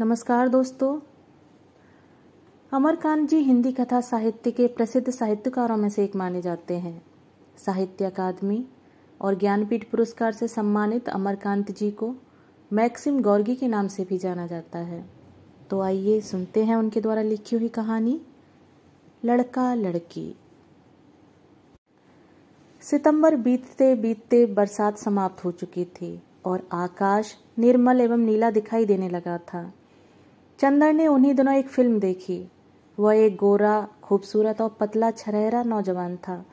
नमस्कार दोस्तों अमरकांत जी हिंदी कथा साहित्य के प्रसिद्ध साहित्यकारों में से एक माने जाते हैं साहित्य अकादमी और ज्ञानपीठ पुरस्कार से सम्मानित अमरकांत जी को मैक्सिम गौरगी के नाम से भी जाना जाता है तो आइए सुनते हैं उनके द्वारा लिखी हुई कहानी लड़का लड़की सितंबर बीतते बीतते बरसात समाप्त हो चुकी थी और आकाश निर्मल एवं नीला दिखाई देने लगा था चंदर ने उन्हीं दिनों एक फिल्म देखी वह एक गोरा खूबसूरत और पतला छरहरा नौजवान था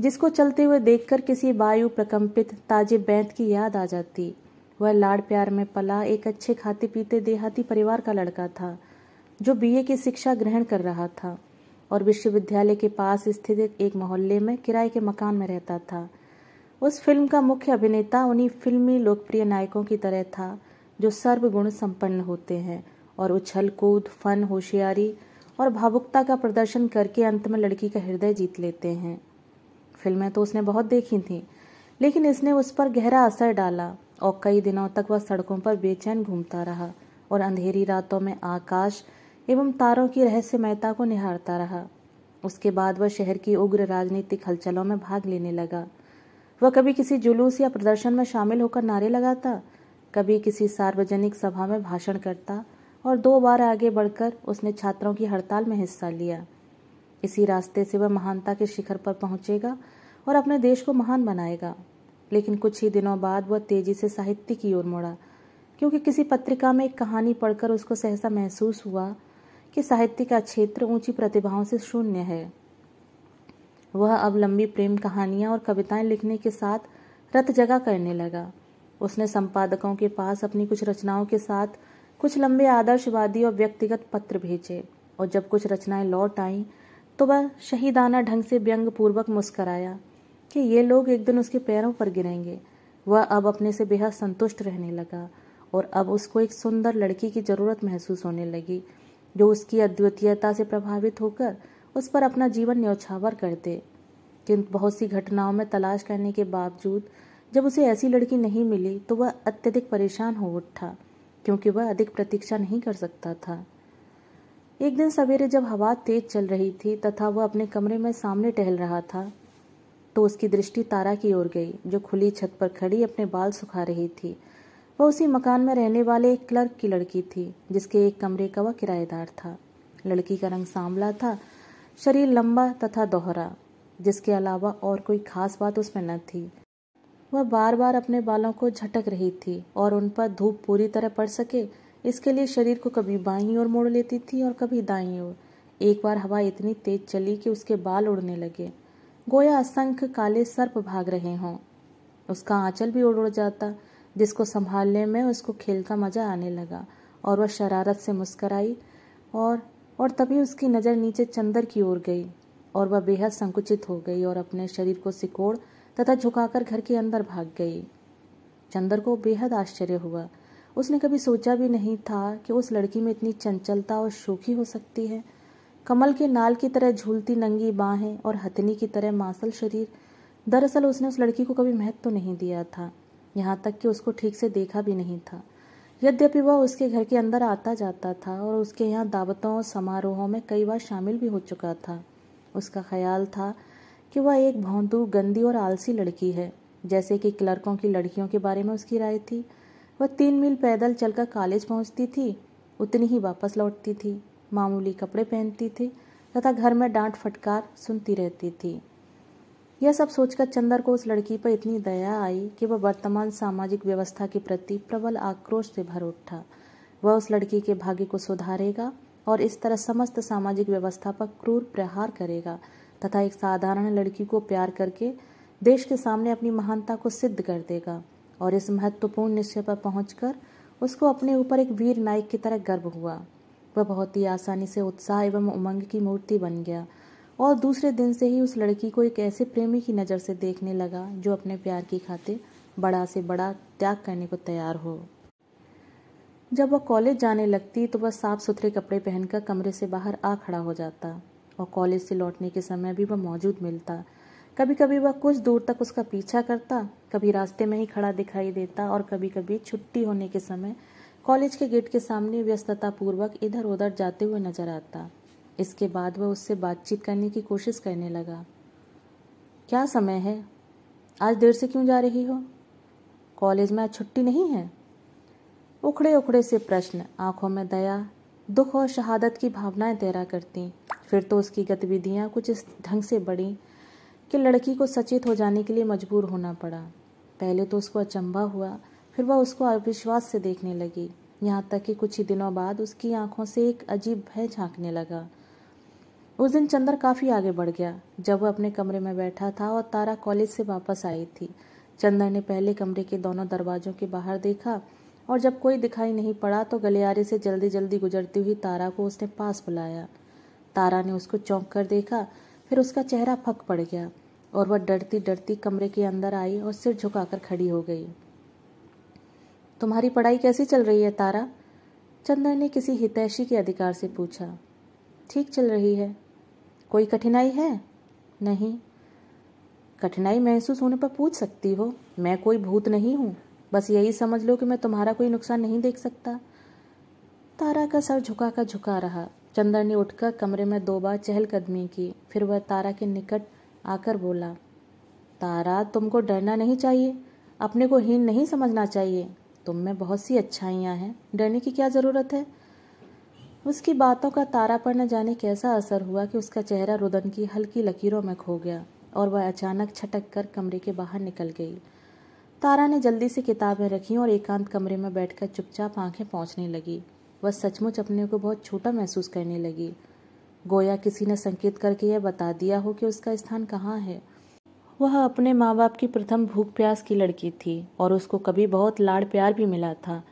जिसको चलते हुए देखकर किसी वायु प्रकम्पित ताजे बैंत की याद आ जाती वह लाड़ प्यार में पला एक अच्छे खाते पीते देहाती परिवार का लड़का था जो बीए की शिक्षा ग्रहण कर रहा था और विश्वविद्यालय के पास स्थित एक मोहल्ले में किराए के मकान में रहता था उस फिल्म का मुख्य अभिनेता उन्हीं फिल्मी लोकप्रिय नायकों की तरह था जो सर्वगुण संपन्न होते हैं और उछल कूद फन होशियारी और भावुकता का प्रदर्शन करके अंत में लड़की का हृदय जीत लेते हैं फिल्में तो उसने बहुत देखी थीं लेकिन इसने उस पर गहरा असर डाला और कई दिनों तक वह सड़कों पर बेचैन घूमता रहा और अंधेरी रातों में आकाश एवं तारों की रहस्यमयता को निहारता रहा उसके बाद वह शहर की उग्र राजनीतिक हलचलों में भाग लेने लगा वह कभी किसी जुलूस या प्रदर्शन में शामिल होकर नारे लगाता कभी किसी सार्वजनिक सभा में भाषण करता और दो बार आगे बढ़कर उसने छात्रों की हड़ताल में हिस्सा लिया इसी रास्ते से वह महानता के शिखर पर पहुंचेगा और अपने देश को महान बनाएगा लेकिन कुछ ही दिनों बाद वह तेजी से साहित्य की ओर मुड़ा क्योंकि किसी पत्रिका में एक कहानी पढ़कर उसको सहसा महसूस हुआ कि साहित्य का क्षेत्र ऊंची प्रतिभाओं से शून्य है वह अब लंबी प्रेम कहानियां और कविताएं लिखने के साथ रत जगा करने लगा उसने संपादकों के पास अपनी कुछ रचनाओं के साथ कुछ लंबे आदर्शवादी और व्यक्तिगत पत्र भेजे और जब कुछ रचनाएं लौट आईं तो वह शहीदाना ढंग से व्यंग पूर्वक मुस्कराया कि ये लोग एक दिन उसके पैरों पर गिरेंगे वह अब अपने से बेहद संतुष्ट रहने लगा और अब उसको एक सुंदर लड़की की ज़रूरत महसूस होने लगी जो उसकी अद्वितीयता से प्रभावित होकर उस पर अपना जीवन न्यौछावर कर दे किंतु बहुत सी घटनाओं में तलाश करने के बावजूद जब उसे ऐसी लड़की नहीं मिली तो वह अत्यधिक परेशान हो उठा क्योंकि वह अधिक प्रतीक्षा नहीं कर सकता था एक दिन सवेरे जब हवा तेज चल रही थी तथा वह अपने कमरे में सामने टहल रहा था तो उसकी दृष्टि तारा की ओर गई जो खुली छत पर खड़ी अपने बाल सुखा रही थी वह उसी मकान में रहने वाले एक क्लर्क की लड़की थी जिसके एक कमरे का वह किराएदार था लड़की का रंग सांवला था शरीर लंबा तथा दोहरा जिसके अलावा और कोई खास बात उसमें न थी वह बार बार अपने बालों को झटक रही थी और उन पर धूप पूरी तरह पड़ सके इसके लिए शरीर को कभी बाईं ओर मोड़ लेती थी और कभी दाईं ओर एक बार हवा इतनी तेज चली कि उसके बाल उड़ने लगे गोया असंख्य काले सर्प भाग रहे हों उसका आंचल भी उड़ उड़ जाता जिसको संभालने में उसको खेल का मजा आने लगा और वह शरारत से मुस्कराई और और तभी उसकी नज़र नीचे चंदर की ओर गई और वह बेहद संकुचित हो गई और अपने शरीर को सिकोड़ तथा झुकाकर घर के अंदर भाग गई चंदर को बेहद आश्चर्य हुआ उसने कभी सोचा भी नहीं था कि उस लड़की में इतनी चंचलता और शोखी हो सकती है कमल के नाल की तरह झूलती नंगी बाहें और हथनी की तरह मांसल शरीर दरअसल उसने उस लड़की को कभी महत्व तो नहीं दिया था यहाँ तक कि उसको ठीक से देखा भी नहीं था यद्यपि वह उसके घर के अंदर आता जाता था और उसके यहाँ दावतों और समारोहों में कई बार शामिल भी हो चुका था उसका ख्याल था कि वह एक भोंदू गंदी और आलसी लड़की है जैसे कि क्लर्कों की लड़कियों के बारे में उसकी राय थी वह तीन मील पैदल चलकर कॉलेज पहुंचती थी उतनी ही वापस लौटती थी मामूली कपड़े पहनती थी तथा घर में डांट फटकार सुनती रहती थी यह सब सोचकर चंदर को उस लड़की पर इतनी दया आई कि वह वर्तमान सामाजिक व्यवस्था के प्रति प्रबल आक्रोश से भर उठा वह उस लड़की के भाग्य को सुधारेगा और इस तरह समस्त सामाजिक व्यवस्था पर क्रूर प्रहार करेगा तथा एक साधारण लड़की को प्यार करके देश के सामने अपनी महानता को सिद्ध कर देगा और इस महत्वपूर्ण निश्चय पर पहुंचकर उसको अपने ऊपर एक वीर नायक की तरह गर्व हुआ वह बहुत ही आसानी से उत्साह एवं उमंग की मूर्ति बन गया और दूसरे दिन से ही उस लड़की को एक ऐसे प्रेमी की नज़र से देखने लगा जो अपने प्यार की खातिर बड़ा से बड़ा त्याग करने को तैयार हो जब वह कॉलेज जाने लगती तो वह साफ सुथरे कपड़े पहनकर कमरे से बाहर आ खड़ा हो जाता और कॉलेज से लौटने के समय भी वह मौजूद मिलता कभी कभी वह कुछ दूर तक उसका पीछा करता कभी रास्ते में ही खड़ा दिखाई देता और कभी कभी छुट्टी होने के समय कॉलेज के गेट के सामने व्यस्तता पूर्वक इधर उधर जाते हुए नजर आता इसके बाद वह उससे बातचीत करने की कोशिश करने लगा क्या समय है आज देर से क्यों जा रही हो कॉलेज में आज छुट्टी नहीं है उखड़े उखड़े से प्रश्न आंखों में दया दुख और शहादत की भावनाएं तैरा करती फिर तो उसकी गतिविधियाँ कुछ इस ढंग से बढ़ी कि लड़की को सचेत हो जाने के लिए मजबूर होना पड़ा पहले तो उसको अचंभा हुआ फिर वह उसको अविश्वास से देखने लगी यहाँ तक कि कुछ ही दिनों बाद उसकी आंखों से एक अजीब भय झांकने लगा उस दिन चंद्र काफ़ी आगे बढ़ गया जब वह अपने कमरे में बैठा था और तारा कॉलेज से वापस आई थी चंद्र ने पहले कमरे के दोनों दरवाजों के बाहर देखा और जब कोई दिखाई नहीं पड़ा तो गलियारे से जल्दी जल्दी गुजरती हुई तारा को उसने पास बुलाया तारा ने उसको चौंक कर देखा फिर उसका चेहरा फक पड़ गया और वह डरती डरती कमरे के अंदर आई और सिर झुकाकर खड़ी हो गई तुम्हारी पढ़ाई कैसी चल रही है तारा चंदन ने किसी हितैषी के अधिकार से पूछा ठीक चल रही है कोई कठिनाई है नहीं कठिनाई महसूस होने पर पूछ सकती हो मैं कोई भूत नहीं हूँ बस यही समझ लो कि मैं तुम्हारा कोई नुकसान नहीं देख सकता तारा का सर झुका का झुका रहा चंदर ने उठकर कमरे में दो बार चहलकदमी की फिर वह तारा के निकट आकर बोला तारा तुमको डरना नहीं चाहिए अपने को हीन नहीं समझना चाहिए तुम में बहुत सी अच्छाइयाँ हैं डरने की क्या ज़रूरत है उसकी बातों का तारा पर न जाने कैसा असर हुआ कि उसका चेहरा रुदन की हल्की लकीरों में खो गया और वह अचानक छटक कर कमरे के बाहर निकल गई तारा ने जल्दी से किताबें रखीं और एकांत कमरे में बैठकर चुपचाप आंखें पहुंचने लगी वह सचमुच अपने को बहुत छोटा महसूस करने लगी गोया किसी ने संकेत करके यह बता दिया हो कि उसका स्थान कहाँ है वह अपने माँ बाप की प्रथम भूख प्यास की लड़की थी और उसको कभी बहुत लाड़ प्यार भी मिला था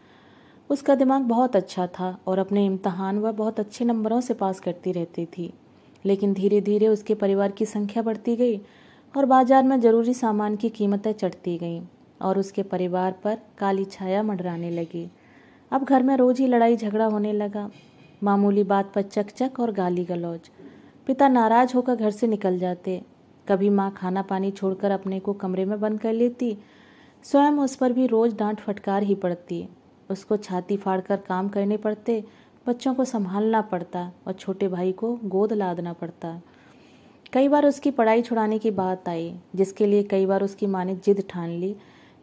उसका दिमाग बहुत अच्छा था और अपने इम्तहान वह बहुत अच्छे नंबरों से पास करती रहती थी लेकिन धीरे धीरे उसके परिवार की संख्या बढ़ती गई और बाजार में ज़रूरी सामान की कीमतें चढ़ती गईं और उसके परिवार पर काली छाया मंडराने लगी अब घर में रोज ही लड़ाई झगड़ा होने लगा मामूली बात पर चकचक और गाली गलौज पिता नाराज होकर घर से निकल जाते कभी माँ खाना पानी छोड़कर अपने को कमरे में बंद कर लेती स्वयं उस पर भी रोज डांट फटकार ही पड़ती उसको छाती फाड़ कर काम करने पड़ते बच्चों को संभालना पड़ता और छोटे भाई को गोद लादना पड़ता कई बार उसकी पढ़ाई छुड़ाने की बात आई जिसके लिए कई बार उसकी माँ ने जिद ठान ली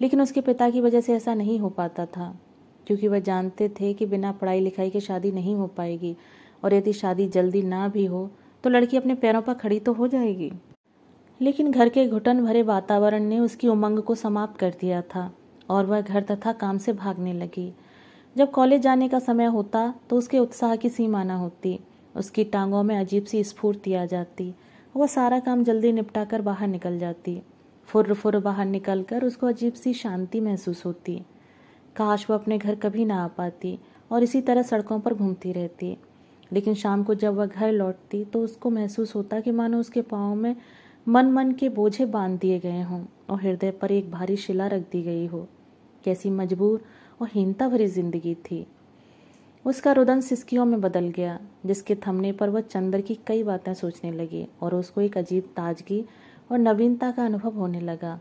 लेकिन उसके पिता की वजह से ऐसा नहीं हो पाता था क्योंकि वह जानते थे कि बिना पढ़ाई लिखाई के शादी नहीं हो पाएगी और यदि शादी जल्दी ना भी हो तो लड़की अपने पैरों पर खड़ी तो हो जाएगी लेकिन घर के घुटन भरे वातावरण ने उसकी उमंग को समाप्त कर दिया था और वह घर तथा काम से भागने लगी जब कॉलेज जाने का समय होता तो उसके उत्साह की सीमा ना होती उसकी टांगों में अजीब सी स्फूर्ति आ जाती वह सारा काम जल्दी निपटा बाहर निकल जाती फुर्र फुर्र बाहर निकल उसको अजीब सी शांति महसूस होती काश वह अपने घर कभी ना आ पाती और इसी तरह सड़कों पर घूमती रहती लेकिन शाम को जब वह घर लौटती तो उसको महसूस होता कि मानो उसके पाँव में मन मन के बोझे बांध दिए गए हों और हृदय पर एक भारी शिला रख दी गई हो कैसी मजबूर और हीनता भरी जिंदगी थी उसका रुदन सिस्कियों में बदल गया जिसके थमने पर वह चंद्र की कई बातें सोचने लगी और उसको एक अजीब ताजगी और नवीनता का अनुभव होने लगा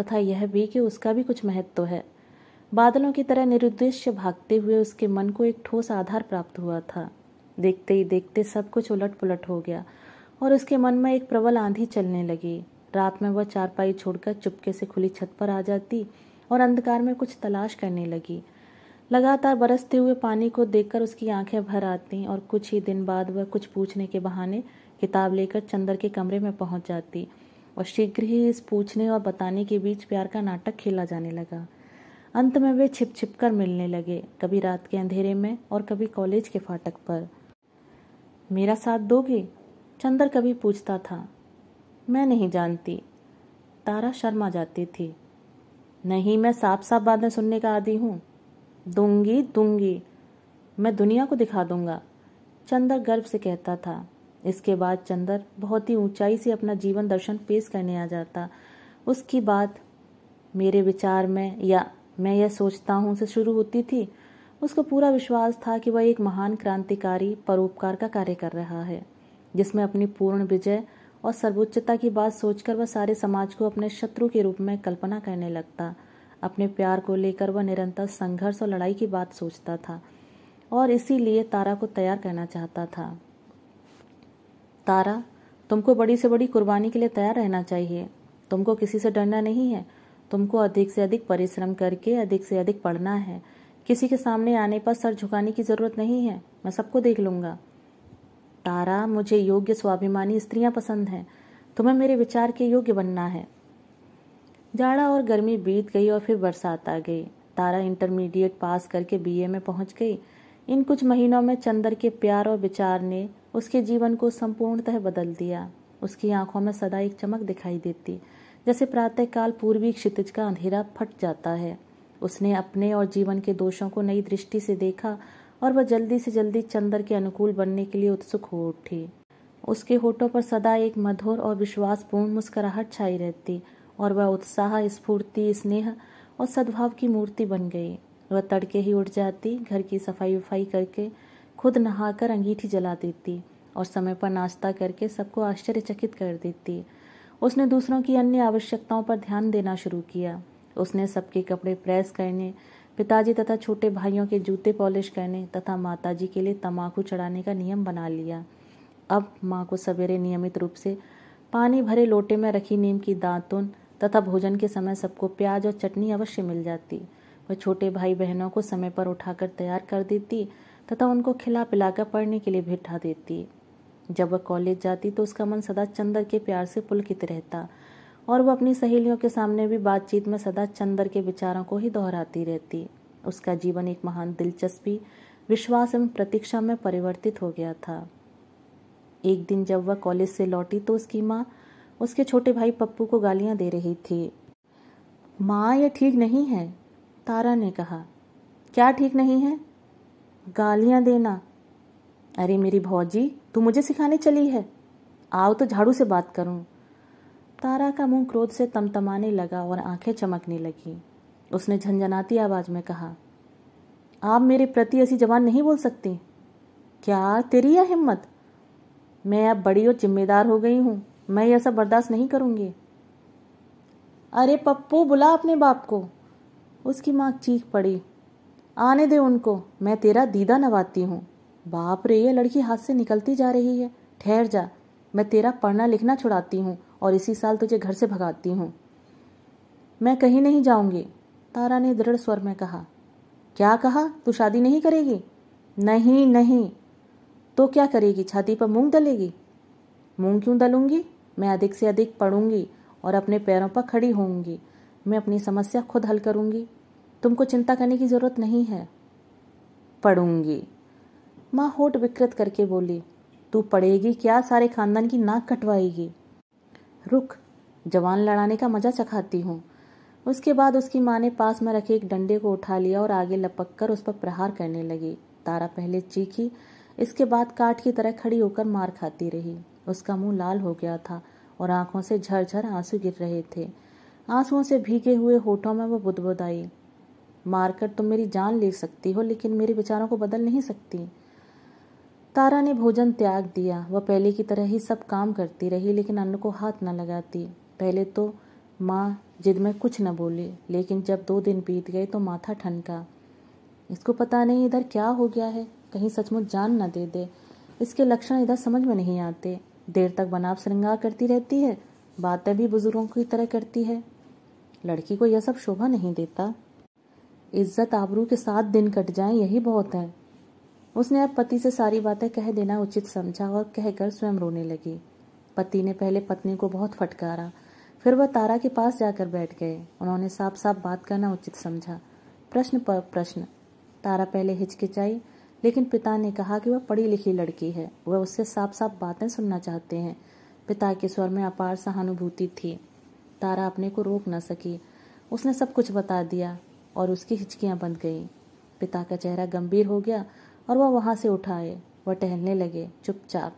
तथा यह भी कि उसका भी कुछ महत्व है बादलों की तरह निरुद्देश्य भागते हुए उसके मन को एक ठोस आधार प्राप्त हुआ था देखते ही देखते सब कुछ उलट पुलट हो गया और उसके मन में एक प्रबल आंधी चलने लगी रात में वह चारपाई छोड़कर चुपके से खुली छत पर आ जाती और अंधकार में कुछ तलाश करने लगी लगातार बरसते हुए पानी को देखकर उसकी आंखें भर आती और कुछ ही दिन बाद वह कुछ पूछने के बहाने किताब लेकर चंदर के कमरे में पहुंच जाती और शीघ्र ही इस पूछने और बताने के बीच प्यार का नाटक खेला जाने लगा अंत में वे छिप छिप कर मिलने लगे कभी रात के अंधेरे में और कभी कॉलेज के फाटक पर मेरा साथ दोगे चंदर कभी पूछता था मैं नहीं जानती तारा शर्मा जाती थी नहीं मैं साफ साफ बातें सुनने का आदि हूँ दूंगी दूंगी मैं दुनिया को दिखा दूंगा चंदर गर्व से कहता था इसके बाद चंदर बहुत ही ऊंचाई से अपना जीवन दर्शन पेश करने आ जाता उसकी बात मेरे विचार में या मैं यह सोचता हूँ से शुरू होती थी उसको पूरा विश्वास था कि वह एक महान क्रांतिकारी परोपकार का कार्य कर रहा है जिसमें अपनी पूर्ण विजय और सर्वोच्चता की बात सोचकर वह सारे समाज को अपने शत्रु के रूप में कल्पना करने लगता अपने प्यार को लेकर वह निरंतर संघर्ष और लड़ाई की बात सोचता था और इसीलिए तारा को तैयार करना चाहता था तारा तुमको बड़ी से बड़ी कुर्बानी के लिए तैयार रहना चाहिए तुमको किसी से डरना नहीं है तुमको अधिक से अधिक परिश्रम करके अधिक से अधिक पढ़ना है किसी के सामने आने पर सर झुकाने की जरूरत नहीं है मैं सबको देख लूंगा तारा मुझे योग्य स्वाभिमानी स्त्रियां पसंद हैं तुम्हें मेरे विचार के योग्य बनना है जाड़ा और गर्मी बीत गई और फिर बरसात आ गई तारा इंटरमीडिएट पास करके बीए में पहुंच गई इन कुछ महीनों में चंदर के प्यार और विचार ने उसके जीवन को संपूर्णतः बदल दिया उसकी आंखों में सदा एक चमक दिखाई देती जैसे प्रातःकाल पूर्वी क्षितिज का अंधेरा फट जाता है उसने अपने और जीवन के दोषों को नई दृष्टि से देखा और वह जल्दी से जल्दी चंद्र के अनुकूल बनने के लिए उत्सुक हो उठी उसके होठों पर सदा एक मधुर और विश्वासपूर्ण मुस्कुराहट छाई रहती और वह उत्साह स्फूर्ति स्नेह और सद्भाव की मूर्ति बन गई वह तड़के ही उठ जाती घर की सफाई वफाई करके खुद नहाकर अंगीठी जला देती और समय पर नाश्ता करके सबको आश्चर्यचकित कर देती उसने दूसरों की अन्य आवश्यकताओं पर ध्यान देना शुरू किया उसने सबके कपड़े प्रेस करने पिताजी तथा छोटे भाइयों के जूते पॉलिश करने तथा माताजी के लिए तंबाकू चढ़ाने का नियम बना लिया अब माँ को सवेरे नियमित रूप से पानी भरे लोटे में रखी नीम की दातुन तथा भोजन के समय सबको प्याज और चटनी अवश्य मिल जाती वह छोटे भाई बहनों को समय पर उठाकर तैयार कर देती तथा उनको खिला पिलाकर पढ़ने के लिए बिठा देती जब वह कॉलेज जाती तो उसका मन सदा चंदर के प्यार से पुलकित रहता और वह अपनी सहेलियों के सामने भी बातचीत में सदा चंदर के विचारों को ही दोहराती रहती उसका जीवन एक महान दिलचस्पी विश्वास एवं प्रतीक्षा में परिवर्तित हो गया था एक दिन जब वह कॉलेज से लौटी तो उसकी माँ उसके छोटे भाई पप्पू को गालियां दे रही थी माँ यह ठीक नहीं है तारा ने कहा क्या ठीक नहीं है गालियां देना अरे मेरी भौजी तू मुझे सिखाने चली है आओ तो झाड़ू से बात करूं तारा का मुंह क्रोध से तमतमाने लगा और आंखें चमकने लगी उसने झंझनाती आवाज में कहा आप मेरे प्रति ऐसी जवान नहीं बोल सकती क्या तेरी यह हिम्मत मैं अब बड़ी और जिम्मेदार हो गई हूं मैं यह सब बर्दाश्त नहीं करूंगी अरे पप्पू बुला अपने बाप को उसकी माँ चीख पड़ी आने दे उनको मैं तेरा दीदा नवाती हूं बाप रे ये लड़की हाथ से निकलती जा रही है ठहर जा मैं तेरा पढ़ना लिखना छुड़ाती हूँ और इसी साल तुझे घर से भगाती हूँ मैं कहीं नहीं जाऊंगी तारा ने दृढ़ स्वर में कहा क्या कहा तू शादी नहीं करेगी नहीं नहीं तो क्या करेगी छाती पर मूंग दलेगी मूंग क्यों दलूंगी मैं अधिक से अधिक पढ़ूंगी और अपने पैरों पर खड़ी होंगी मैं अपनी समस्या खुद हल करूंगी तुमको चिंता करने की ज़रूरत नहीं है पढ़ूंगी माँ होठ विकृत करके बोली तू पड़ेगी क्या सारे खानदान की नाक कटवाएगी रुक जवान लड़ाने का मजा चखाती हूँ उसके बाद उसकी माँ ने पास में रखे एक डंडे को उठा लिया और आगे लपक कर उस पर प्रहार करने लगी तारा पहले चीखी इसके बाद काट की तरह खड़ी होकर मार खाती रही उसका मुंह लाल हो गया था और आंखों से झरझर आंसू गिर रहे थे आंसुओं से भीगे हुए होठों में वो बुदबुदाई मारकर तुम मेरी जान ले सकती हो लेकिन मेरे विचारों को बदल नहीं सकती तारा ने भोजन त्याग दिया वह पहले की तरह ही सब काम करती रही लेकिन अन्न को हाथ न लगाती पहले तो माँ जिद में कुछ न बोली लेकिन जब दो दिन बीत गए तो माथा ठनका इसको पता नहीं इधर क्या हो गया है कहीं सचमुच जान न दे दे इसके लक्षण इधर समझ में नहीं आते देर तक बनाव श्रृंगार करती रहती है बातें भी बुजुर्गों की तरह करती है लड़की को यह सब शोभा नहीं देता इज्जत आबरू के साथ दिन कट जाए यही बहुत है उसने अब पति से सारी बातें कह देना उचित समझा और कहकर स्वयं रोने लगी पति ने पहले पत्नी को बहुत फटकारा फिर वह तारा के पास जाकर बैठ गए उन्होंने साफ साफ बात करना उचित समझा प्रश्न पर प्रश्न तारा पहले हिचकिचाई लेकिन पिता ने कहा कि वह पढ़ी लिखी लड़की है वह उससे साफ साफ बातें सुनना चाहते हैं पिता के स्वर में अपार सहानुभूति थी तारा अपने को रोक न सकी उसने सब कुछ बता दिया और उसकी हिचकियां बंद गईं पिता का चेहरा गंभीर हो गया और वह वहाँ से उठाए वह टहलने लगे चुपचाप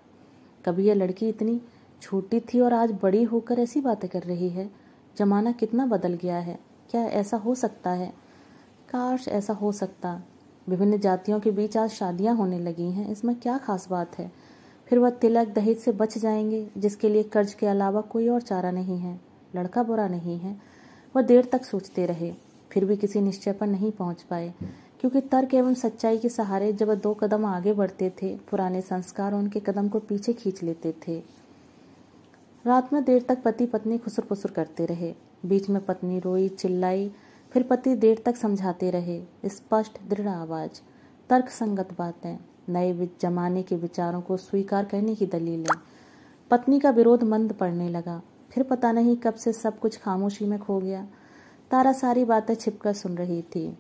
कभी यह लड़की इतनी छोटी थी और आज बड़ी होकर ऐसी बातें कर रही है जमाना कितना बदल गया है क्या ऐसा हो सकता है काश ऐसा हो सकता विभिन्न जातियों के बीच आज शादियां होने लगी हैं इसमें क्या खास बात है फिर वह तिलक दहेज से बच जाएंगे जिसके लिए कर्ज के अलावा कोई और चारा नहीं है लड़का बुरा नहीं है वह देर तक सोचते रहे फिर भी किसी निश्चय पर नहीं पहुंच पाए क्योंकि तर्क एवं सच्चाई के सहारे जब दो कदम आगे बढ़ते थे पुराने संस्कार उनके कदम को पीछे खींच लेते थे रात में देर तक पति पत्नी खुसुर पुसुर करते रहे बीच में पत्नी रोई चिल्लाई फिर पति देर तक समझाते रहे स्पष्ट दृढ़ आवाज तर्क संगत बातें नए जमाने के विचारों को स्वीकार करने की दलीलें पत्नी का विरोध मंद पड़ने लगा फिर पता नहीं कब से सब कुछ खामोशी में खो गया तारा सारी बातें छिपकर सुन रही थी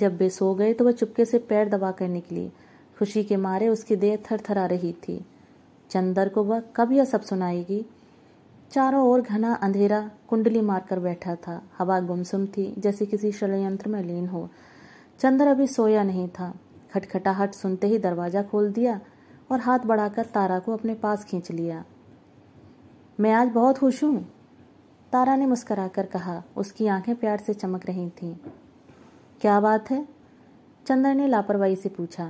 जब वे सो गए तो वह चुपके से पैर दबा कर निकली खुशी के मारे उसकी देह थर आ रही थी चंदर को वह कब यह सब सुनाएगी चारों ओर घना अंधेरा कुंडली मारकर बैठा था हवा गुमसुम थी जैसे किसी षडयंत्र में लीन हो चंदर अभी सोया नहीं था खटखटाहट सुनते ही दरवाजा खोल दिया और हाथ बढ़ाकर तारा को अपने पास खींच लिया मैं आज बहुत खुश हूं तारा ने मुस्कराकर कहा उसकी आंखें प्यार से चमक रही थीं क्या बात है चंद्र ने लापरवाही से पूछा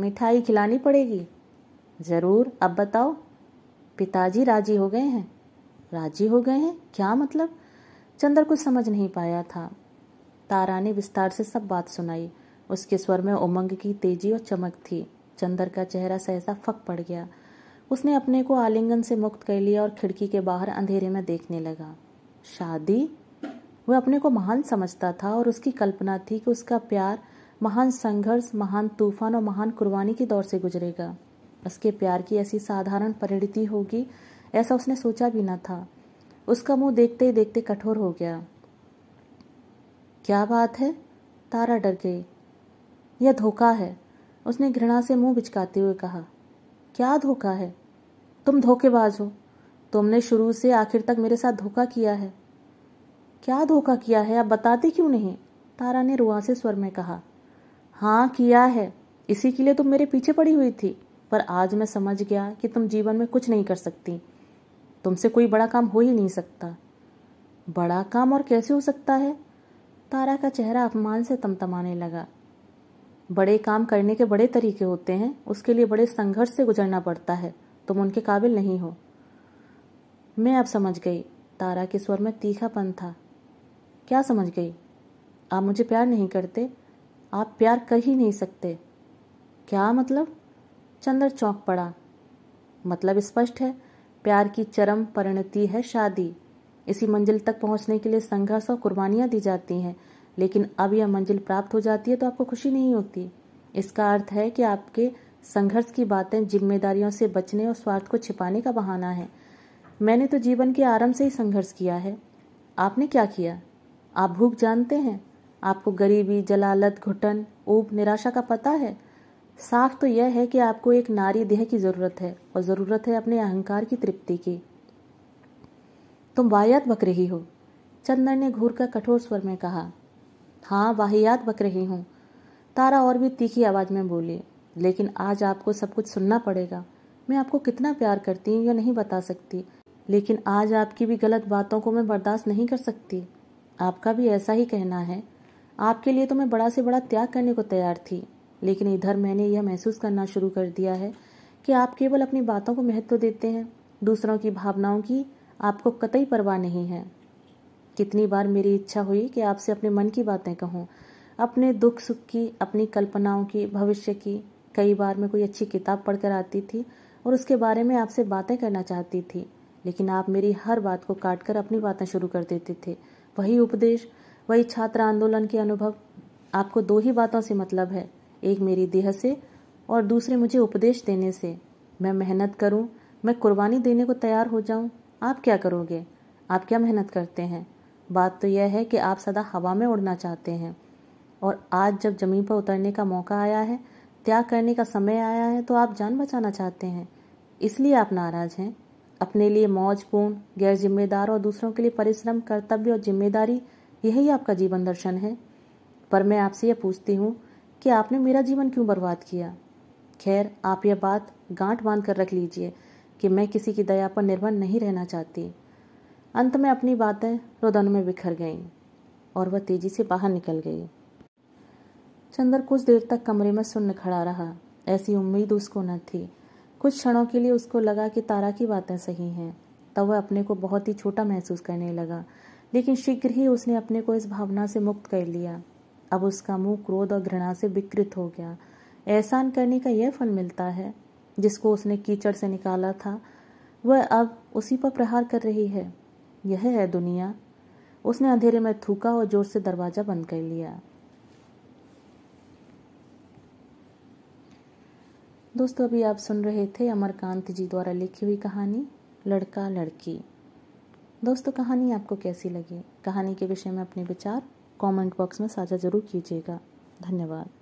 मिठाई खिलानी पड़ेगी ज़रूर अब बताओ पिताजी राजी हो गए हैं राजी हो गए हैं क्या मतलब चंद्र कुछ समझ नहीं पाया था तारा ने विस्तार से सब बात सुनाई उसके स्वर में उमंग की तेजी और चमक थी चंदर का चेहरा सहसा फक पड़ गया उसने अपने को आलिंगन से मुक्त कर लिया और खिड़की के बाहर अंधेरे में देखने लगा शादी वह अपने को महान समझता था और उसकी कल्पना थी कि उसका प्यार महान संघर्ष महान तूफान और महान कुर्बानी के दौर से गुजरेगा उसके प्यार की ऐसी साधारण परिणति होगी ऐसा उसने सोचा भी ना था उसका मुंह देखते ही देखते कठोर हो गया क्या बात है तारा डर गई यह धोखा है उसने घृणा से मुंह बिचकाते हुए कहा क्या धोखा है तुम धोखेबाज हो तुमने शुरू से आखिर तक मेरे साथ धोखा किया है क्या धोखा किया है आप बताते क्यों नहीं तारा ने रुआ से स्वर में कहा हाँ किया है इसी के लिए तुम मेरे पीछे पड़ी हुई थी पर आज मैं समझ गया कि तुम जीवन में कुछ नहीं कर सकती तुमसे कोई बड़ा काम हो ही नहीं सकता बड़ा काम और कैसे हो सकता है तारा का चेहरा अपमान से तमतमाने लगा बड़े काम करने के बड़े तरीके होते हैं उसके लिए बड़े संघर्ष से गुजरना पड़ता है तुम उनके काबिल नहीं हो मैं अब समझ गई तारा के स्वर में तीखापन था क्या समझ गई आप मुझे प्यार नहीं करते आप प्यार कर ही नहीं सकते क्या मतलब चंद्र चौंक पड़ा मतलब स्पष्ट है प्यार की चरम परिणति है शादी इसी मंजिल तक पहुंचने के लिए संघर्ष और कुर्बानियां दी जाती हैं लेकिन अब यह मंजिल प्राप्त हो जाती है तो आपको खुशी नहीं होती इसका अर्थ है कि आपके संघर्ष की बातें जिम्मेदारियों से बचने और स्वार्थ को छिपाने का बहाना है मैंने तो जीवन के आरंभ से ही संघर्ष किया है आपने क्या किया आप भूख जानते हैं आपको गरीबी जलालत घुटन ऊप निराशा का पता है साफ तो यह है कि आपको एक नारी देह की ज़रूरत है और ज़रूरत है अपने अहंकार की तृप्ति की तुम वाहियात बक रही हो चंदन ने घूर कर कठोर स्वर में कहा हाँ वाहियात बक रही हूँ तारा और भी तीखी आवाज़ में बोली लेकिन आज आपको सब कुछ सुनना पड़ेगा मैं आपको कितना प्यार करती हूँ यह नहीं बता सकती लेकिन आज आपकी भी गलत बातों को मैं बर्दाश्त नहीं कर सकती आपका भी ऐसा ही कहना है आपके लिए तो मैं बड़ा से बड़ा त्याग करने को तैयार थी लेकिन इधर मैंने यह महसूस करना शुरू कर दिया है कि आप केवल अपनी बातों को महत्व देते हैं दूसरों की भावनाओं की आपको कतई परवाह नहीं है कितनी बार मेरी इच्छा हुई कि आपसे अपने मन की बातें कहूँ अपने दुख सुख की अपनी कल्पनाओं की भविष्य की कई बार मैं कोई अच्छी किताब पढ़कर आती थी और उसके बारे में आपसे बातें करना चाहती थी लेकिन आप मेरी हर बात को काट कर अपनी बातें शुरू कर देते थे वही उपदेश वही छात्र आंदोलन के अनुभव आपको दो ही बातों से मतलब है एक मेरी देह से और दूसरे मुझे उपदेश देने से मैं मेहनत करूं, मैं कुर्बानी देने को तैयार हो जाऊं। आप क्या करोगे आप क्या मेहनत करते हैं बात तो यह है कि आप सदा हवा में उड़ना चाहते हैं और आज जब ज़मीन पर उतरने का मौका आया है त्याग करने का समय आया है तो आप जान बचाना चाहते हैं इसलिए आप नाराज़ हैं अपने लिए मौजपूर्ण गैर जिम्मेदार और दूसरों के लिए परिश्रम कर्तव्य और जिम्मेदारी यही आपका जीवन दर्शन है पर मैं आपसे यह पूछती हूँ कि आपने मेरा जीवन क्यों बर्बाद किया खैर आप यह बात गांठ बांध कर रख लीजिए कि मैं किसी की दया पर निर्भर नहीं रहना चाहती अंत में अपनी बातें रोदन में बिखर गईं और वह तेजी से बाहर निकल गई चंदर कुछ देर तक कमरे में सुन्न खड़ा रहा ऐसी उम्मीद उसको न थी कुछ क्षणों के लिए उसको लगा कि तारा की बातें सही हैं तब वह अपने को बहुत ही छोटा महसूस करने लगा लेकिन शीघ्र ही उसने अपने को इस भावना से मुक्त कर लिया अब उसका मुंह क्रोध और घृणा से विकृत हो गया एहसान करने का यह फल मिलता है जिसको उसने कीचड़ से निकाला था वह अब उसी पर प्रहार कर रही है यह है दुनिया उसने अंधेरे में थूका और जोर से दरवाज़ा बंद कर लिया दोस्तों अभी आप सुन रहे थे अमरकांत जी द्वारा लिखी हुई कहानी लड़का लड़की दोस्तों कहानी आपको कैसी लगी कहानी के विषय में अपने विचार कमेंट बॉक्स में साझा जरूर कीजिएगा धन्यवाद